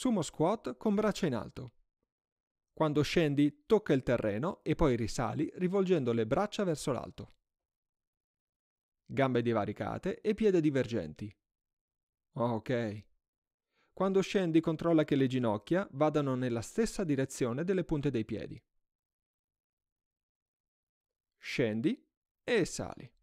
Sumo squat con braccia in alto. Quando scendi, tocca il terreno e poi risali rivolgendo le braccia verso l'alto. Gambe divaricate e piede divergenti. Ok. Quando scendi controlla che le ginocchia vadano nella stessa direzione delle punte dei piedi. Scendi e sali.